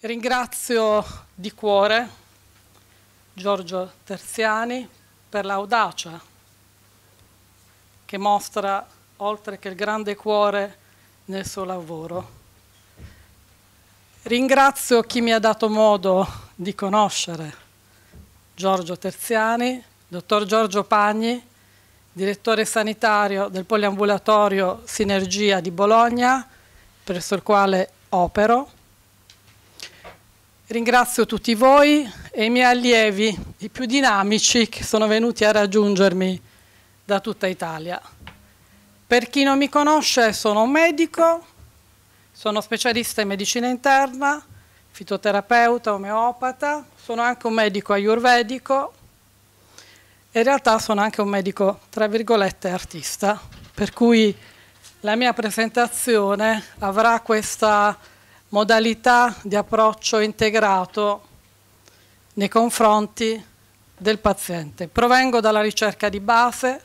Ringrazio di cuore Giorgio Terziani per l'audacia che mostra, oltre che il grande cuore, nel suo lavoro. Ringrazio chi mi ha dato modo di conoscere Giorgio Terziani, dottor Giorgio Pagni, direttore sanitario del poliambulatorio Sinergia di Bologna, presso il quale opero, Ringrazio tutti voi e i miei allievi, i più dinamici, che sono venuti a raggiungermi da tutta Italia. Per chi non mi conosce, sono un medico, sono specialista in medicina interna, fitoterapeuta, omeopata, sono anche un medico ayurvedico e in realtà sono anche un medico, tra virgolette, artista, per cui la mia presentazione avrà questa modalità di approccio integrato nei confronti del paziente. Provengo dalla ricerca di base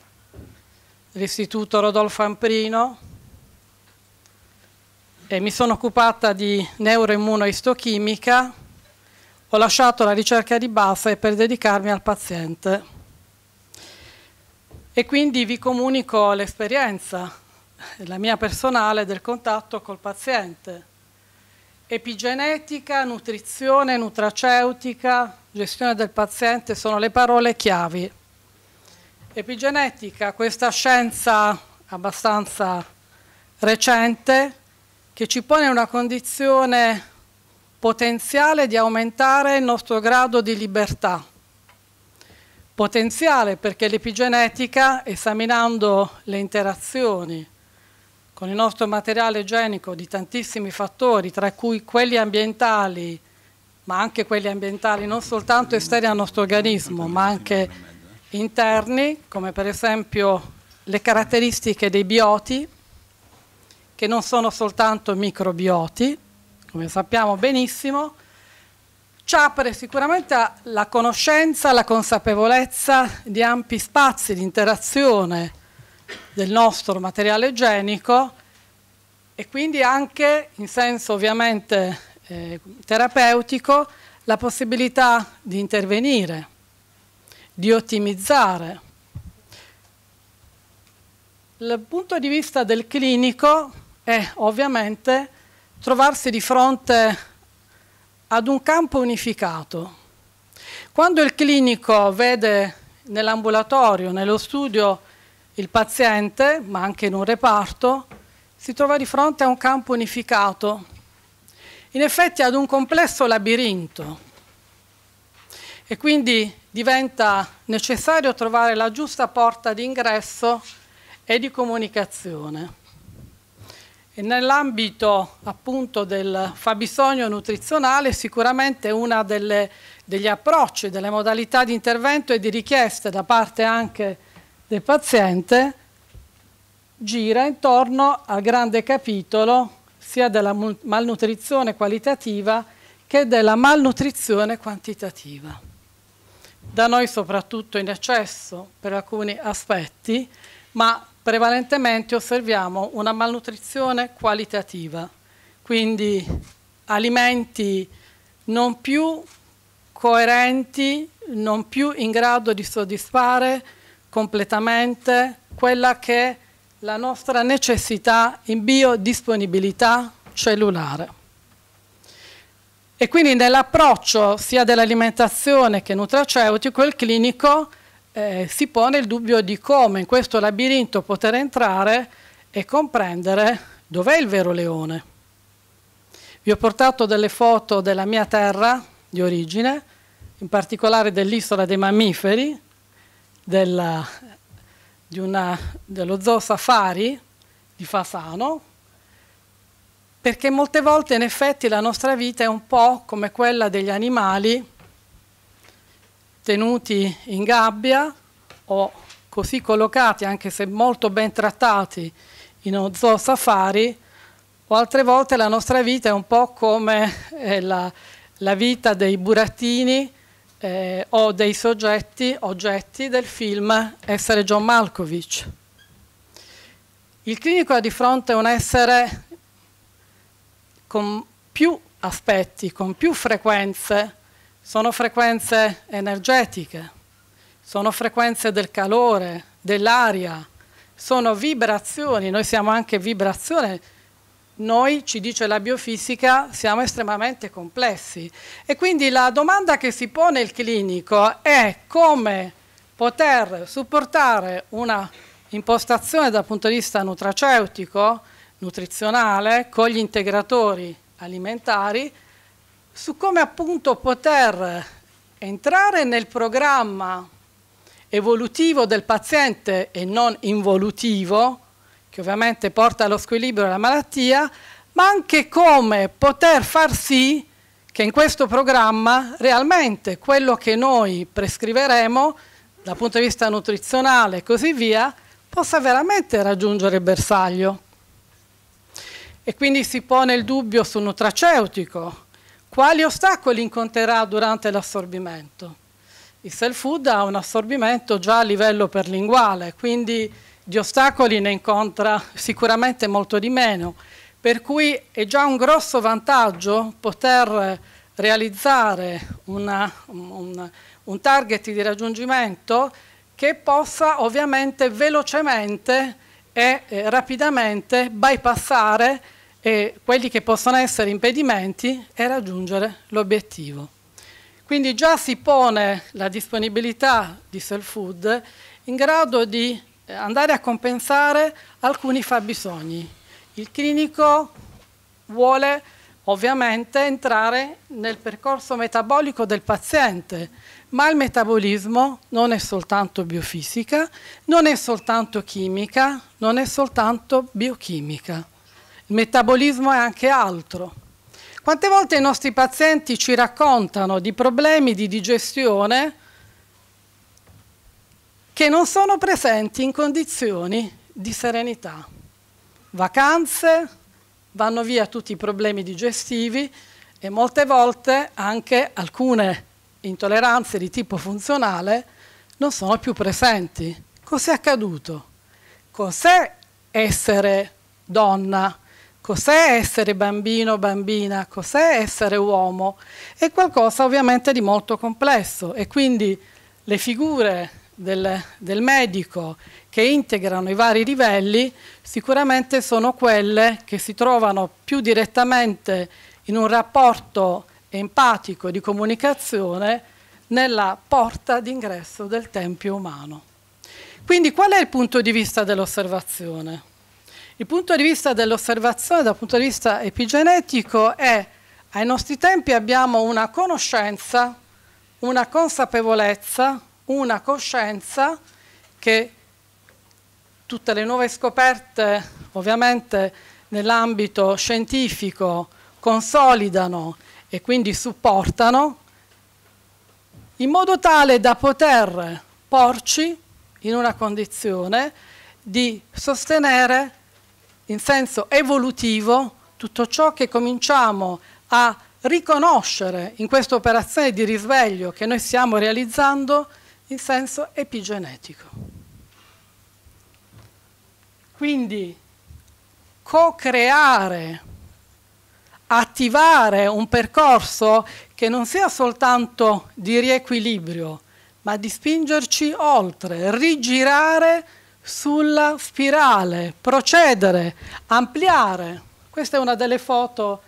dell'Istituto Rodolfo Amprino e mi sono occupata di neuroimmunoistochimica. Ho lasciato la ricerca di base per dedicarmi al paziente. E quindi vi comunico l'esperienza, la mia personale, del contatto col paziente Epigenetica, nutrizione, nutraceutica, gestione del paziente sono le parole chiavi. Epigenetica, questa scienza abbastanza recente che ci pone in una condizione potenziale di aumentare il nostro grado di libertà. Potenziale perché l'epigenetica, esaminando le interazioni con il nostro materiale genico di tantissimi fattori, tra cui quelli ambientali, ma anche quelli ambientali non soltanto esterni al nostro organismo, ma anche interni, come per esempio le caratteristiche dei bioti, che non sono soltanto microbioti, come sappiamo benissimo, ci apre sicuramente la conoscenza, la consapevolezza di ampi spazi di interazione del nostro materiale genico e quindi anche in senso ovviamente eh, terapeutico la possibilità di intervenire, di ottimizzare. Il punto di vista del clinico è ovviamente trovarsi di fronte ad un campo unificato. Quando il clinico vede nell'ambulatorio, nello studio, il paziente, ma anche in un reparto, si trova di fronte a un campo unificato, in effetti ad un complesso labirinto e quindi diventa necessario trovare la giusta porta d'ingresso e di comunicazione. nell'ambito appunto del fabbisogno nutrizionale sicuramente uno degli approcci, delle modalità di intervento e di richieste da parte anche del paziente gira intorno al grande capitolo sia della malnutrizione qualitativa che della malnutrizione quantitativa. Da noi soprattutto in eccesso per alcuni aspetti, ma prevalentemente osserviamo una malnutrizione qualitativa, quindi alimenti non più coerenti, non più in grado di soddisfare completamente quella che è la nostra necessità in biodisponibilità cellulare. E quindi nell'approccio sia dell'alimentazione che nutraceutico il clinico eh, si pone il dubbio di come in questo labirinto poter entrare e comprendere dov'è il vero leone. Vi ho portato delle foto della mia terra di origine, in particolare dell'isola dei mammiferi, della, di una, dello zoo safari di Fasano, perché molte volte in effetti la nostra vita è un po' come quella degli animali tenuti in gabbia o così collocati, anche se molto ben trattati, in uno zoo safari, o altre volte la nostra vita è un po' come eh, la, la vita dei burattini eh, o dei soggetti, oggetti del film Essere John Malkovich. Il clinico ha di fronte un essere con più aspetti, con più frequenze, sono frequenze energetiche, sono frequenze del calore, dell'aria, sono vibrazioni, noi siamo anche vibrazione, noi, ci dice la biofisica, siamo estremamente complessi e quindi la domanda che si pone il clinico è come poter supportare una impostazione dal punto di vista nutraceutico, nutrizionale, con gli integratori alimentari, su come appunto poter entrare nel programma evolutivo del paziente e non involutivo, che ovviamente porta allo squilibrio della malattia, ma anche come poter far sì che in questo programma realmente quello che noi prescriveremo dal punto di vista nutrizionale e così via possa veramente raggiungere il bersaglio. E quindi si pone il dubbio sul nutraceutico, quali ostacoli incontrerà durante l'assorbimento? Il self food ha un assorbimento già a livello perlinguale, quindi di ostacoli ne incontra sicuramente molto di meno, per cui è già un grosso vantaggio poter realizzare una, un, un target di raggiungimento che possa ovviamente velocemente e eh, rapidamente bypassare eh, quelli che possono essere impedimenti e raggiungere l'obiettivo. Quindi già si pone la disponibilità di self-food in grado di eh, andare a compensare alcuni fabbisogni. Il clinico vuole ovviamente entrare nel percorso metabolico del paziente, ma il metabolismo non è soltanto biofisica, non è soltanto chimica, non è soltanto biochimica. Il metabolismo è anche altro. Quante volte i nostri pazienti ci raccontano di problemi di digestione che non sono presenti in condizioni di serenità. Vacanze, vanno via tutti i problemi digestivi e molte volte anche alcune intolleranze di tipo funzionale non sono più presenti. Cos'è accaduto? Cos'è essere donna? Cos'è essere bambino, o bambina? Cos'è essere uomo? È qualcosa ovviamente di molto complesso e quindi le figure del, del medico che integrano i vari livelli sicuramente sono quelle che si trovano più direttamente in un rapporto empatico di comunicazione nella porta d'ingresso del tempio umano. Quindi qual è il punto di vista dell'osservazione? Il punto di vista dell'osservazione dal punto di vista epigenetico è ai nostri tempi abbiamo una conoscenza, una consapevolezza, una coscienza che tutte le nuove scoperte ovviamente nell'ambito scientifico consolidano e quindi supportano in modo tale da poter porci in una condizione di sostenere in senso evolutivo tutto ciò che cominciamo a riconoscere in questa operazione di risveglio che noi stiamo realizzando in senso epigenetico. Quindi co-creare, attivare un percorso che non sia soltanto di riequilibrio, ma di spingerci oltre, rigirare sulla spirale, procedere, ampliare. Questa è una delle foto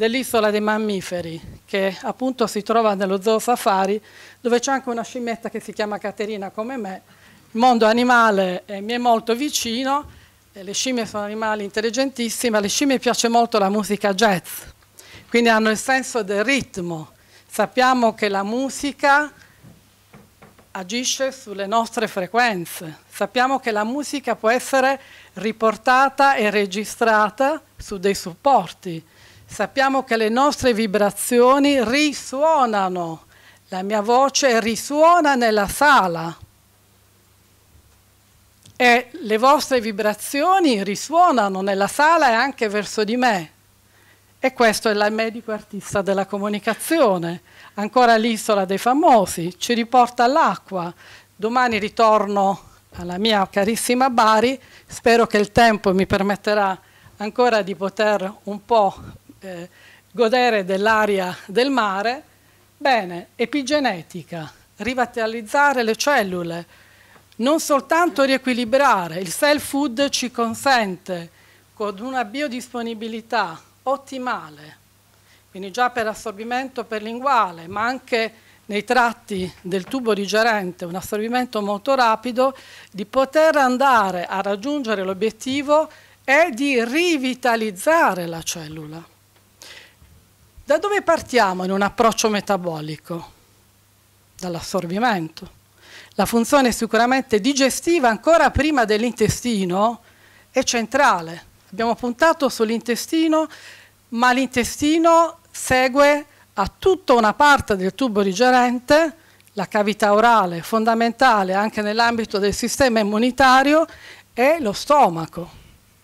dell'isola dei mammiferi, che appunto si trova nello zoo safari, dove c'è anche una scimmietta che si chiama Caterina come me. Il mondo animale eh, mi è molto vicino, eh, le scimmie sono animali intelligentissime, alle scimmie piace molto la musica jazz, quindi hanno il senso del ritmo. Sappiamo che la musica agisce sulle nostre frequenze. Sappiamo che la musica può essere riportata e registrata su dei supporti. Sappiamo che le nostre vibrazioni risuonano, la mia voce risuona nella sala e le vostre vibrazioni risuonano nella sala e anche verso di me. E questo è il medico artista della comunicazione. Ancora l'isola dei famosi, ci riporta all'acqua. Domani ritorno alla mia carissima Bari, spero che il tempo mi permetterà ancora di poter un po' eh, godere dell'aria del mare, bene, epigenetica, rivitalizzare le cellule, non soltanto riequilibrare, il self food ci consente con una biodisponibilità ottimale, quindi già per assorbimento per linguale, ma anche nei tratti del tubo digerente, un assorbimento molto rapido, di poter andare a raggiungere l'obiettivo e di rivitalizzare la cellula. Da dove partiamo in un approccio metabolico? Dall'assorbimento. La funzione sicuramente digestiva ancora prima dell'intestino è centrale. Abbiamo puntato sull'intestino, ma l'intestino segue a tutta una parte del tubo digerente, la cavità orale fondamentale anche nell'ambito del sistema immunitario, e lo stomaco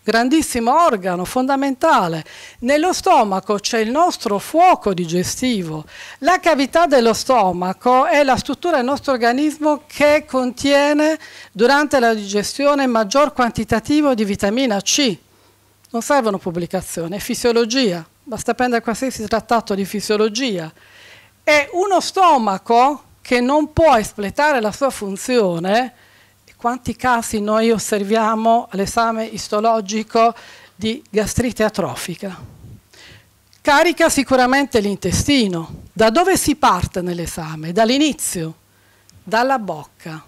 grandissimo organo fondamentale. Nello stomaco c'è il nostro fuoco digestivo. La cavità dello stomaco è la struttura del nostro organismo che contiene durante la digestione maggior quantitativo di vitamina C. Non servono pubblicazioni, è fisiologia, basta prendere qualsiasi trattato di fisiologia. È uno stomaco che non può espletare la sua funzione quanti casi noi osserviamo all'esame istologico di gastrite atrofica. Carica sicuramente l'intestino. Da dove si parte nell'esame? Dall'inizio, dalla bocca.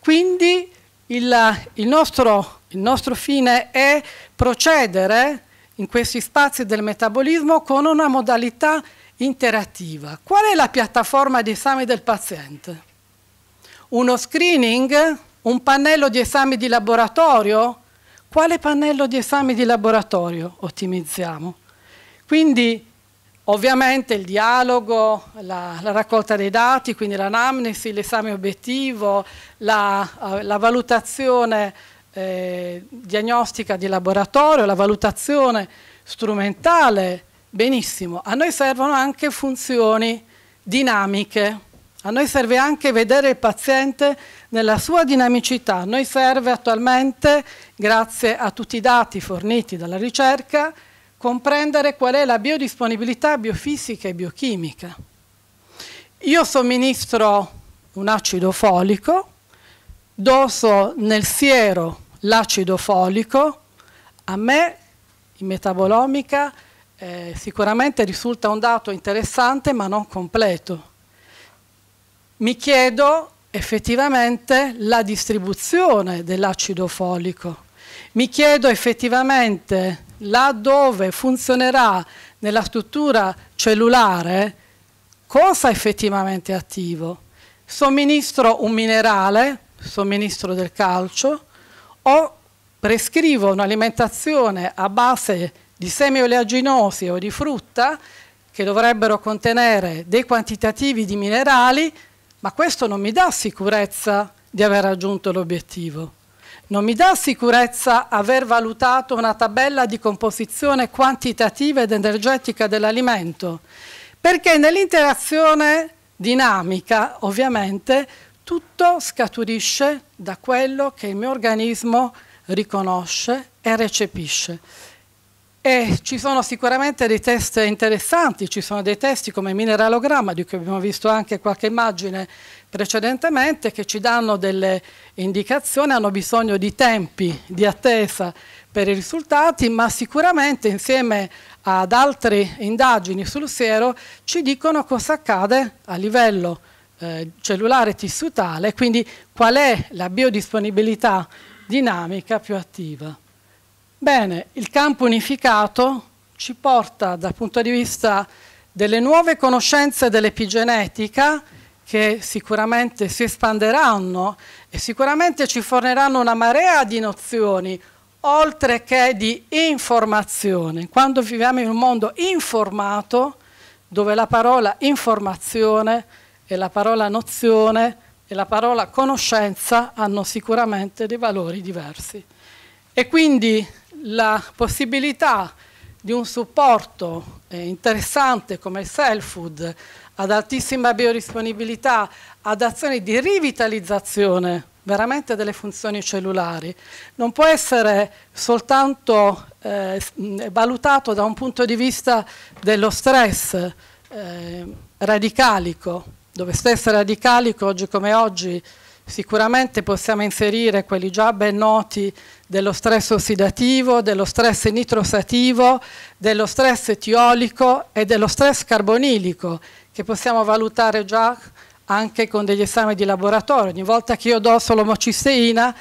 Quindi il, il, nostro, il nostro fine è procedere in questi spazi del metabolismo con una modalità interattiva. Qual è la piattaforma di esame del paziente? Uno screening un pannello di esami di laboratorio? Quale pannello di esami di laboratorio ottimizziamo? Quindi ovviamente il dialogo, la, la raccolta dei dati, quindi l'anamnesi, l'esame obiettivo, la, eh, la valutazione eh, diagnostica di laboratorio, la valutazione strumentale, benissimo. A noi servono anche funzioni dinamiche a noi serve anche vedere il paziente nella sua dinamicità. A noi serve attualmente, grazie a tutti i dati forniti dalla ricerca, comprendere qual è la biodisponibilità biofisica e biochimica. Io somministro un acido folico, doso nel siero l'acido folico, a me in metabolomica eh, sicuramente risulta un dato interessante ma non completo mi chiedo effettivamente la distribuzione dell'acido folico. Mi chiedo effettivamente laddove funzionerà nella struttura cellulare cosa effettivamente attivo. Somministro un minerale, somministro del calcio, o prescrivo un'alimentazione a base di semi oleaginosi o di frutta che dovrebbero contenere dei quantitativi di minerali ma questo non mi dà sicurezza di aver raggiunto l'obiettivo. Non mi dà sicurezza aver valutato una tabella di composizione quantitativa ed energetica dell'alimento, perché nell'interazione dinamica, ovviamente, tutto scaturisce da quello che il mio organismo riconosce e recepisce. E ci sono sicuramente dei test interessanti, ci sono dei testi come mineralogramma, di cui abbiamo visto anche qualche immagine precedentemente, che ci danno delle indicazioni, hanno bisogno di tempi di attesa per i risultati, ma sicuramente insieme ad altre indagini sul siero ci dicono cosa accade a livello eh, cellulare tissutale, quindi qual è la biodisponibilità dinamica più attiva. Bene, il campo unificato ci porta dal punto di vista delle nuove conoscenze dell'epigenetica che sicuramente si espanderanno e sicuramente ci forniranno una marea di nozioni oltre che di informazione. Quando viviamo in un mondo informato, dove la parola informazione e la parola nozione e la parola conoscenza hanno sicuramente dei valori diversi. E quindi la possibilità di un supporto eh, interessante come il self-food ad altissima biodisponibilità, ad azioni di rivitalizzazione veramente delle funzioni cellulari, non può essere soltanto eh, valutato da un punto di vista dello stress eh, radicalico, dove stress radicalico oggi come oggi sicuramente possiamo inserire quelli già ben noti dello stress ossidativo, dello stress nitrosativo, dello stress etiolico e dello stress carbonilico che possiamo valutare già anche con degli esami di laboratorio. Ogni volta che io do solo mocisteina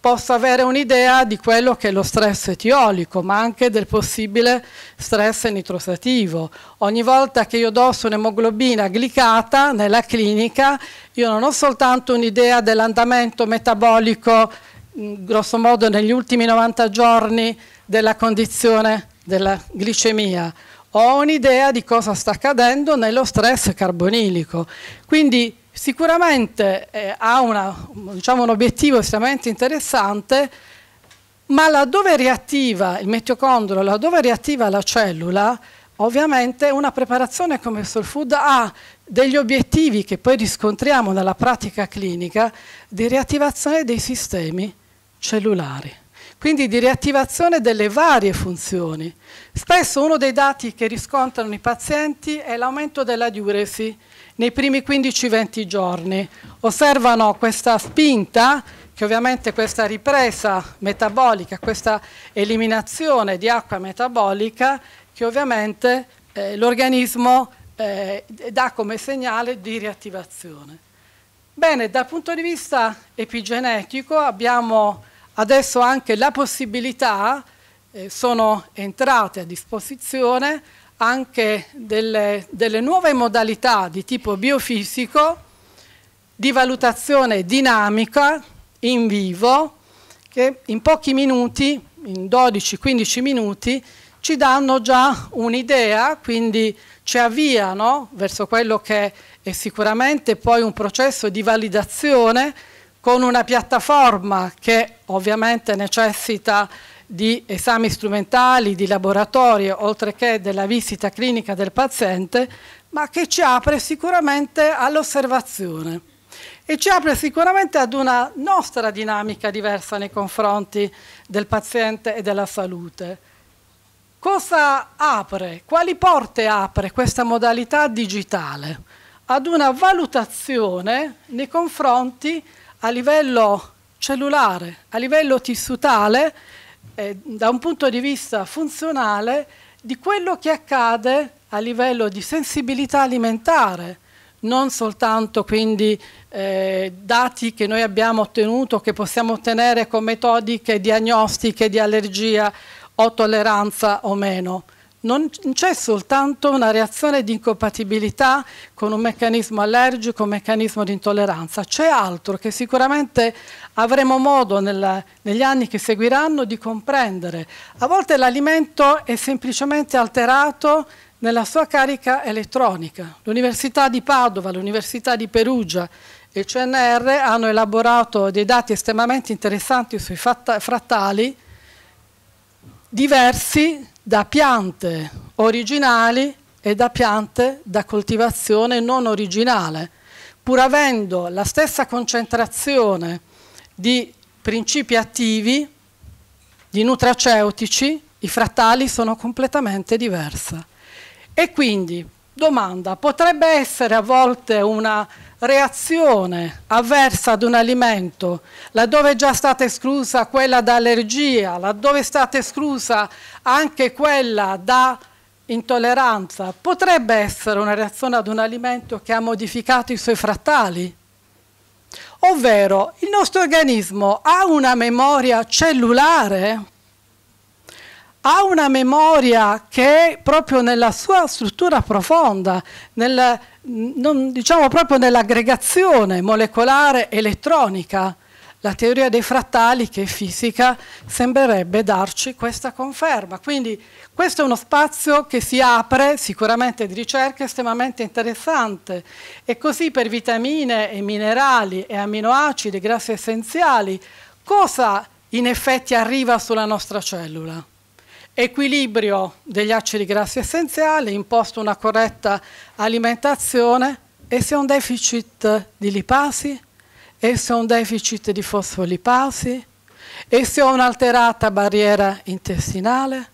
posso avere un'idea di quello che è lo stress etiolico, ma anche del possibile stress nitrosativo. Ogni volta che io do un'emoglobina glicata nella clinica, io non ho soltanto un'idea dell'andamento metabolico Mm, grosso modo negli ultimi 90 giorni della condizione della glicemia, ho un'idea di cosa sta accadendo nello stress carbonilico. Quindi sicuramente eh, ha una, diciamo, un obiettivo estremamente interessante, ma laddove riattiva il metiocondro, laddove riattiva la cellula, ovviamente una preparazione come Soul Food ha degli obiettivi che poi riscontriamo nella pratica clinica di riattivazione dei sistemi cellulari. Quindi di riattivazione delle varie funzioni. Spesso uno dei dati che riscontrano i pazienti è l'aumento della diuresi nei primi 15-20 giorni. Osservano questa spinta che ovviamente questa ripresa metabolica, questa eliminazione di acqua metabolica che ovviamente eh, l'organismo eh, dà come segnale di riattivazione. Bene, dal punto di vista epigenetico abbiamo adesso anche la possibilità, eh, sono entrate a disposizione anche delle, delle nuove modalità di tipo biofisico di valutazione dinamica in vivo che in pochi minuti, in 12-15 minuti, ci danno già un'idea, quindi ci avviano verso quello che è sicuramente poi un processo di validazione con una piattaforma che ovviamente necessita di esami strumentali, di laboratorio, oltre che della visita clinica del paziente, ma che ci apre sicuramente all'osservazione e ci apre sicuramente ad una nostra dinamica diversa nei confronti del paziente e della salute. Cosa apre, quali porte apre questa modalità digitale? Ad una valutazione nei confronti a livello cellulare, a livello tissutale, eh, da un punto di vista funzionale, di quello che accade a livello di sensibilità alimentare, non soltanto quindi eh, dati che noi abbiamo ottenuto, che possiamo ottenere con metodiche diagnostiche di allergia o tolleranza o meno non c'è soltanto una reazione di incompatibilità con un meccanismo allergico, un meccanismo di intolleranza, c'è altro che sicuramente avremo modo nel, negli anni che seguiranno di comprendere. A volte l'alimento è semplicemente alterato nella sua carica elettronica. L'Università di Padova, l'Università di Perugia e il CNR hanno elaborato dei dati estremamente interessanti sui frattali diversi da piante originali e da piante da coltivazione non originale, pur avendo la stessa concentrazione di principi attivi, di nutraceutici, i frattali sono completamente diversi. E quindi Domanda, potrebbe essere a volte una reazione avversa ad un alimento, laddove è già stata esclusa quella da allergia, laddove è stata esclusa anche quella da intolleranza, potrebbe essere una reazione ad un alimento che ha modificato i suoi frattali? Ovvero, il nostro organismo ha una memoria cellulare ha una memoria che è proprio nella sua struttura profonda, nel, non, diciamo proprio nell'aggregazione molecolare elettronica. La teoria dei frattali, che è fisica, sembrerebbe darci questa conferma. Quindi questo è uno spazio che si apre sicuramente di ricerca estremamente interessante. E così per vitamine e minerali e amminoacidi, grassi essenziali, cosa in effetti arriva sulla nostra cellula? equilibrio degli acidi grassi essenziali, imposto una corretta alimentazione e se ho un deficit di lipasi, e se ho un deficit di fosfolipasi, e se ho un'alterata barriera intestinale,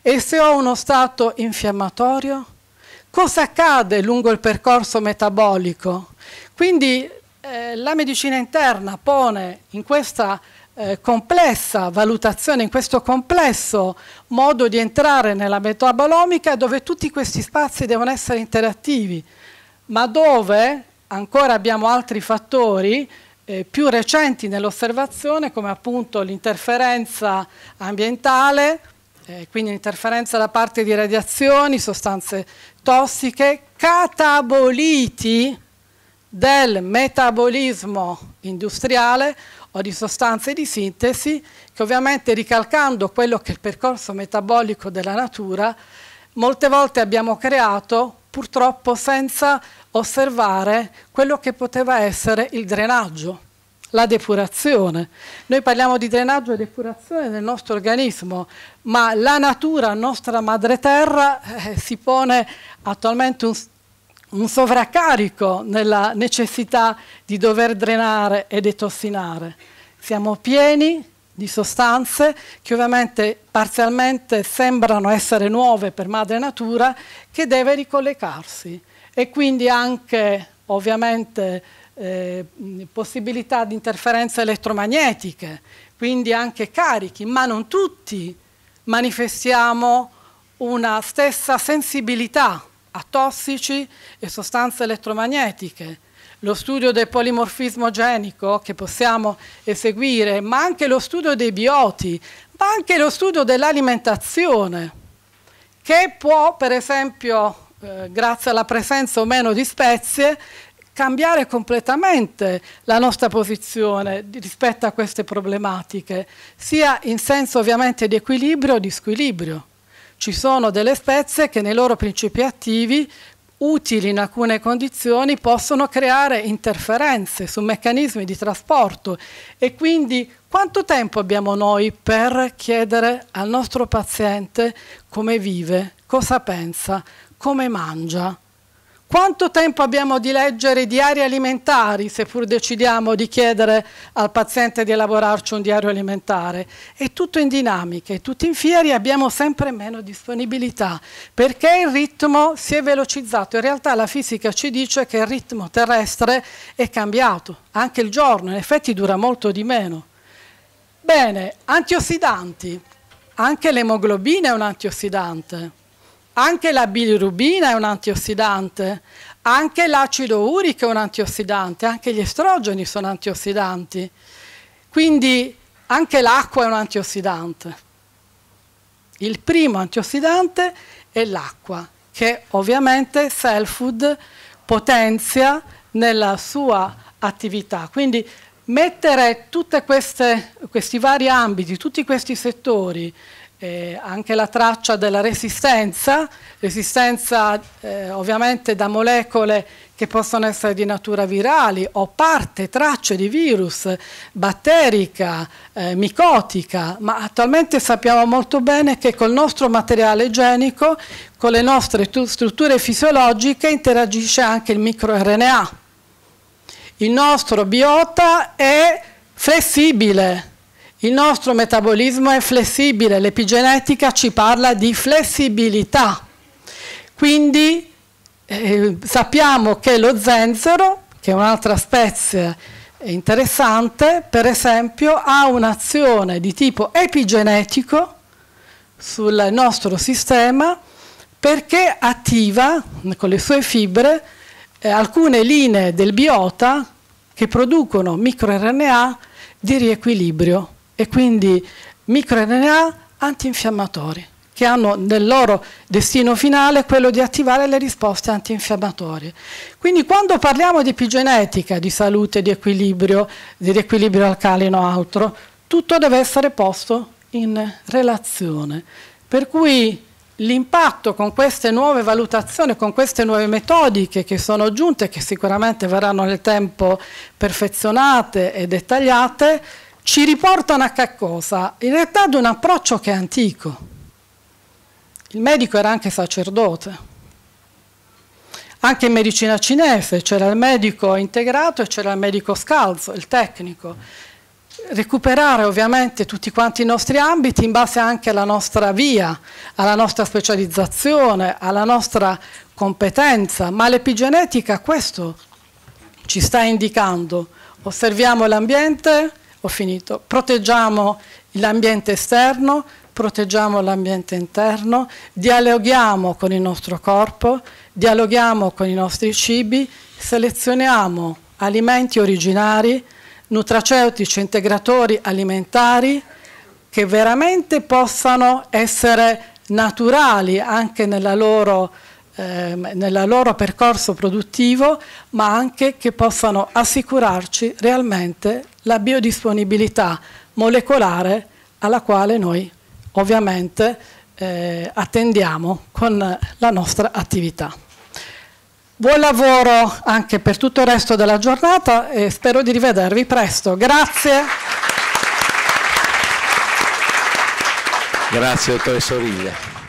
e se ho uno stato infiammatorio, cosa accade lungo il percorso metabolico? Quindi eh, la medicina interna pone in questa eh, complessa valutazione, in questo complesso modo di entrare nella metabolomica dove tutti questi spazi devono essere interattivi, ma dove ancora abbiamo altri fattori eh, più recenti nell'osservazione come appunto l'interferenza ambientale, eh, quindi l'interferenza da parte di radiazioni, sostanze tossiche, cataboliti del metabolismo industriale o di sostanze di sintesi che ovviamente ricalcando quello che è il percorso metabolico della natura molte volte abbiamo creato purtroppo senza osservare quello che poteva essere il drenaggio, la depurazione. Noi parliamo di drenaggio e depurazione nel nostro organismo, ma la natura, nostra madre terra, eh, si pone attualmente un un sovraccarico nella necessità di dover drenare e detossinare. Siamo pieni di sostanze che ovviamente parzialmente sembrano essere nuove per madre natura che deve ricollegarsi e quindi anche ovviamente eh, possibilità di interferenze elettromagnetiche, quindi anche carichi, ma non tutti manifestiamo una stessa sensibilità a tossici e sostanze elettromagnetiche, lo studio del polimorfismo genico che possiamo eseguire, ma anche lo studio dei bioti, ma anche lo studio dell'alimentazione, che può, per esempio, eh, grazie alla presenza o meno di spezie, cambiare completamente la nostra posizione rispetto a queste problematiche, sia in senso ovviamente di equilibrio o di squilibrio. Ci sono delle spezie che nei loro principi attivi utili in alcune condizioni possono creare interferenze su meccanismi di trasporto e quindi quanto tempo abbiamo noi per chiedere al nostro paziente come vive, cosa pensa, come mangia, quanto tempo abbiamo di leggere i diari alimentari seppur decidiamo di chiedere al paziente di elaborarci un diario alimentare? È tutto in dinamica e tutti in fieri abbiamo sempre meno disponibilità perché il ritmo si è velocizzato. In realtà la fisica ci dice che il ritmo terrestre è cambiato, anche il giorno in effetti dura molto di meno. Bene, antiossidanti, anche l'emoglobina è un antiossidante anche la bilirubina è un antiossidante, anche l'acido urico è un antiossidante, anche gli estrogeni sono antiossidanti. Quindi anche l'acqua è un antiossidante. Il primo antiossidante è l'acqua, che ovviamente Cell Food potenzia nella sua attività. Quindi mettere tutti questi vari ambiti, tutti questi settori eh, anche la traccia della resistenza, resistenza eh, ovviamente da molecole che possono essere di natura virali o parte, tracce di virus, batterica, eh, micotica, ma attualmente sappiamo molto bene che col nostro materiale genico, con le nostre strutture fisiologiche interagisce anche il microRNA. Il nostro biota è flessibile, il nostro metabolismo è flessibile, l'epigenetica ci parla di flessibilità. Quindi eh, sappiamo che lo zenzero, che è un'altra spezia interessante, per esempio ha un'azione di tipo epigenetico sul nostro sistema perché attiva con le sue fibre eh, alcune linee del biota che producono microRNA di riequilibrio e quindi microRNA antinfiammatori che hanno nel loro destino finale quello di attivare le risposte antinfiammatorie. Quindi quando parliamo di epigenetica, di salute, di equilibrio, di riequilibrio alcalino o altro, tutto deve essere posto in relazione. Per cui l'impatto con queste nuove valutazioni, con queste nuove metodiche che sono giunte, che sicuramente verranno nel tempo perfezionate e dettagliate, ci riportano a che cosa? In realtà ad un approccio che è antico. Il medico era anche sacerdote. Anche in medicina cinese c'era il medico integrato e c'era il medico scalzo, il tecnico. Recuperare ovviamente tutti quanti i nostri ambiti in base anche alla nostra via, alla nostra specializzazione, alla nostra competenza, ma l'epigenetica questo ci sta indicando. Osserviamo l'ambiente, ho finito. Proteggiamo l'ambiente esterno, proteggiamo l'ambiente interno, dialoghiamo con il nostro corpo, dialoghiamo con i nostri cibi, selezioniamo alimenti originari, nutraceutici integratori alimentari che veramente possano essere naturali anche nella loro ehm, nel loro percorso produttivo, ma anche che possano assicurarci realmente la biodisponibilità molecolare alla quale noi ovviamente eh, attendiamo con la nostra attività. Buon lavoro anche per tutto il resto della giornata e spero di rivedervi presto. Grazie. Grazie dottoressa Origlia.